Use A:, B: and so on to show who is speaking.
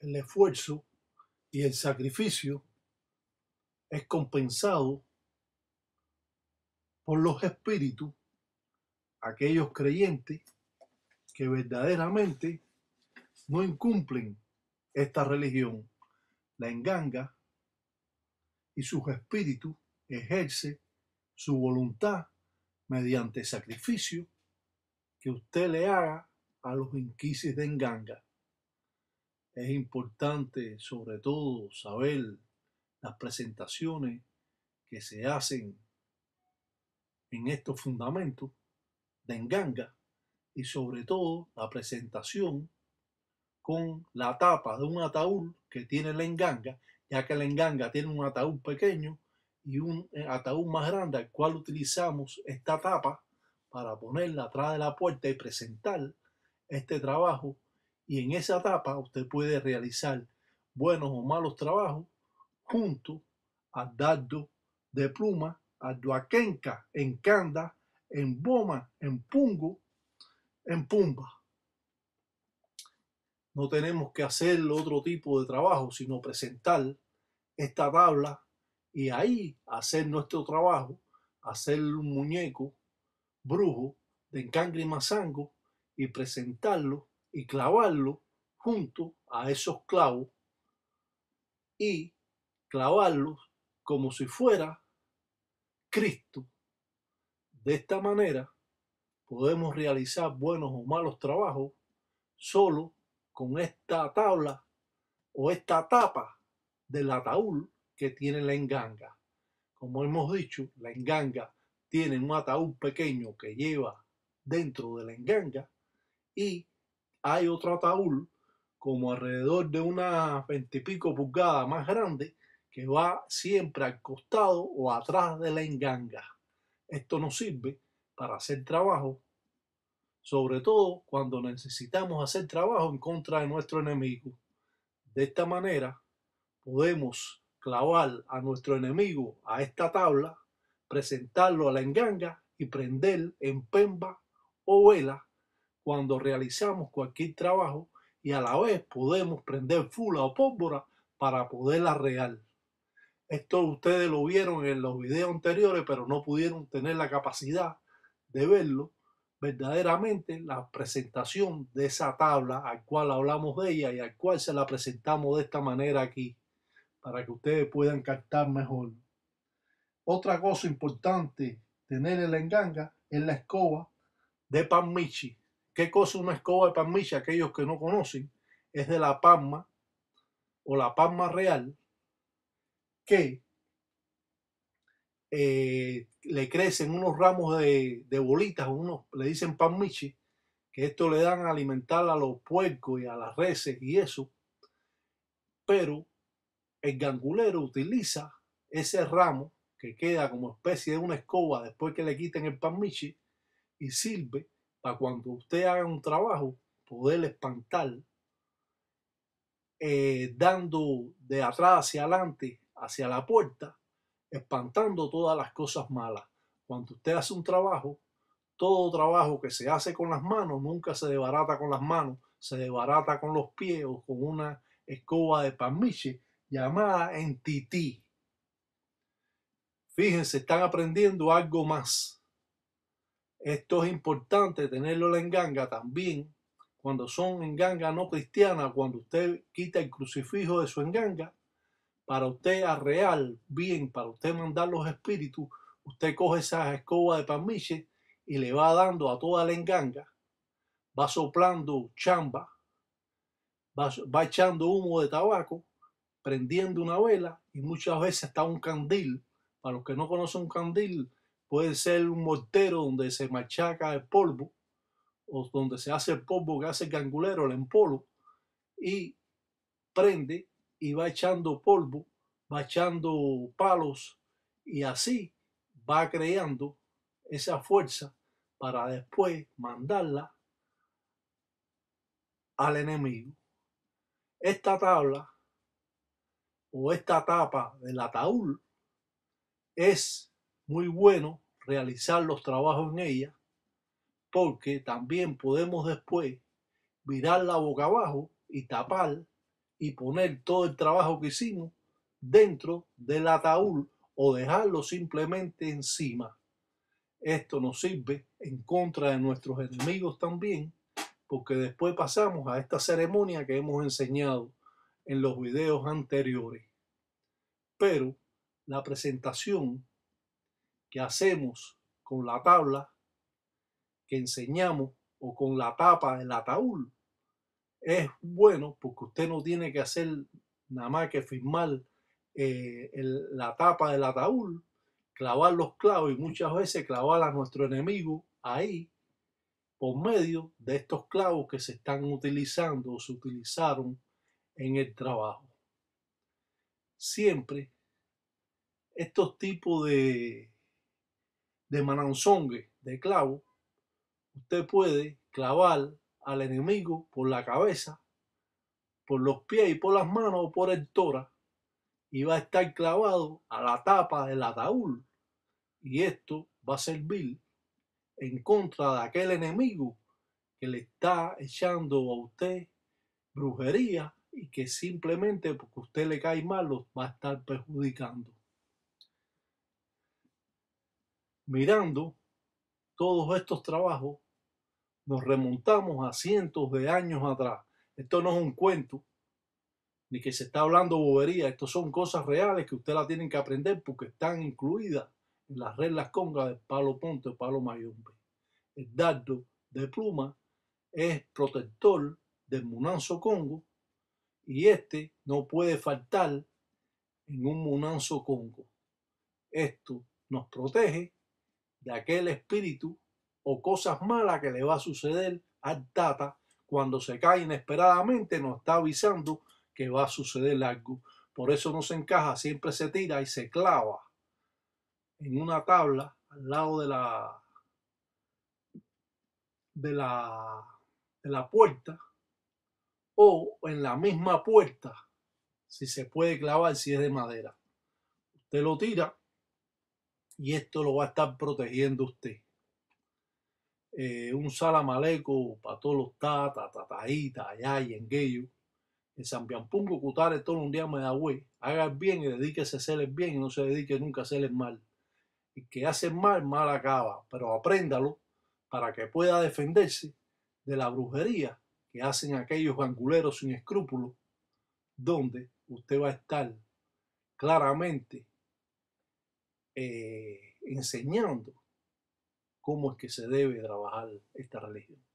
A: el esfuerzo y el sacrificio es compensado por los espíritus, aquellos creyentes que verdaderamente no incumplen esta religión. La enganga y sus espíritus ejerce su voluntad mediante sacrificio que usted le haga a los inquisis de enganga. Es importante sobre todo saber las presentaciones que se hacen en estos fundamentos de enganga y sobre todo la presentación con la tapa de un ataúd que tiene la enganga, ya que la enganga tiene un ataúd pequeño y un eh, ataúd más grande al cual utilizamos esta tapa para ponerla atrás de la puerta y presentar este trabajo y en esa etapa usted puede realizar buenos o malos trabajos junto a dardo de pluma, a duaquenca, en canda, en boma, en pungo, en pumba. No tenemos que hacer otro tipo de trabajo, sino presentar esta tabla y ahí hacer nuestro trabajo, hacer un muñeco brujo de encangre y mazango y presentarlo y clavarlo junto a esos clavos y clavarlos como si fuera Cristo. De esta manera podemos realizar buenos o malos trabajos solo con esta tabla o esta tapa del ataúd que tiene la enganga. Como hemos dicho, la enganga tiene un ataúd pequeño que lleva dentro de la enganga y hay otro ataúd como alrededor de una veintipico pulgada más grande que va siempre al costado o atrás de la enganga. Esto nos sirve para hacer trabajo, sobre todo cuando necesitamos hacer trabajo en contra de nuestro enemigo. De esta manera podemos clavar a nuestro enemigo a esta tabla, presentarlo a la enganga y prender en pemba o vela cuando realizamos cualquier trabajo y a la vez podemos prender fula o pólvora para poderla real. Esto ustedes lo vieron en los videos anteriores, pero no pudieron tener la capacidad de verlo verdaderamente la presentación de esa tabla al cual hablamos de ella y al cual se la presentamos de esta manera aquí, para que ustedes puedan captar mejor. Otra cosa importante tener en la enganga es la escoba de pan michi. ¿Qué cosa una escoba de palmilla? Aquellos que no conocen, es de la palma o la palma real que eh, le crecen unos ramos de, de bolitas, unos, le dicen panmichi que esto le dan a alimentar a los puercos y a las reses y eso. Pero el gangulero utiliza ese ramo que queda como especie de una escoba después que le quiten el panmichi y sirve para cuando usted haga un trabajo, poder espantar, eh, dando de atrás hacia adelante, hacia la puerta, espantando todas las cosas malas. Cuando usted hace un trabajo, todo trabajo que se hace con las manos nunca se debarata con las manos, se debarata con los pies o con una escoba de palmiche llamada entití. Fíjense, están aprendiendo algo más. Esto es importante tenerlo en ganga también cuando son en ganga no cristiana, cuando usted quita el crucifijo de su enganga, para usted arrear bien, para usted mandar los espíritus, usted coge esa escoba de palmiche y le va dando a toda la enganga, va soplando chamba, va, echando humo de tabaco, prendiendo una vela y muchas veces está un candil. Para los que no conocen un candil, Puede ser un mortero donde se machaca el polvo o donde se hace el polvo que hace el cangulero, el empolo, y prende y va echando polvo, va echando palos y así va creando esa fuerza para después mandarla al enemigo. Esta tabla o esta tapa del ataúd es muy bueno realizar los trabajos en ella, porque también podemos después la boca abajo y tapar y poner todo el trabajo que hicimos dentro del ataúd o dejarlo simplemente encima. Esto nos sirve en contra de nuestros enemigos también, porque después pasamos a esta ceremonia que hemos enseñado en los videos anteriores. Pero la presentación que hacemos con la tabla que enseñamos o con la tapa del ataúd es bueno porque usted no tiene que hacer nada más que firmar eh, la tapa del ataúd, clavar los clavos y muchas veces clavar a nuestro enemigo ahí por medio de estos clavos que se están utilizando o se utilizaron en el trabajo. Siempre estos tipos de de mananzongue, de clavo, usted puede clavar al enemigo por la cabeza, por los pies y por las manos o por el tora, y va a estar clavado a la tapa del ataúd. Y esto va a servir en contra de aquel enemigo que le está echando a usted brujería y que simplemente porque usted le cae mal va a estar perjudicando. mirando todos estos trabajos, nos remontamos a cientos de años atrás. Esto no es un cuento, ni que se está hablando bobería. Esto son cosas reales que ustedes la tienen que aprender porque están incluidas en las reglas congas de Palo Ponte o Palo Mayombe. El dardo de pluma es protector del Munanzo Congo y este no puede faltar en un Munanzo Congo. Esto nos protege de aquel espíritu o cosas malas que le va a suceder al Tata cuando se cae inesperadamente, nos está avisando que va a suceder algo. Por eso no se encaja, siempre se tira y se clava en una tabla al lado de la de la, de la puerta o en la misma puerta si se puede clavar si es de madera. Usted lo tira y esto lo va a estar protegiendo usted. Eh, un salamaleco para todos los tata, tataíta, allá y En San Piampungo, Cutare, todo un día me da güey. Haga bien y dedíquese a hacer bien y no se dedique nunca a hacer mal. Y que hacen mal, mal acaba. Pero apréndalo para que pueda defenderse de la brujería que hacen aquellos ganguleros sin escrúpulos, donde usted va a estar claramente eh, enseñando cómo es que se debe trabajar esta religión.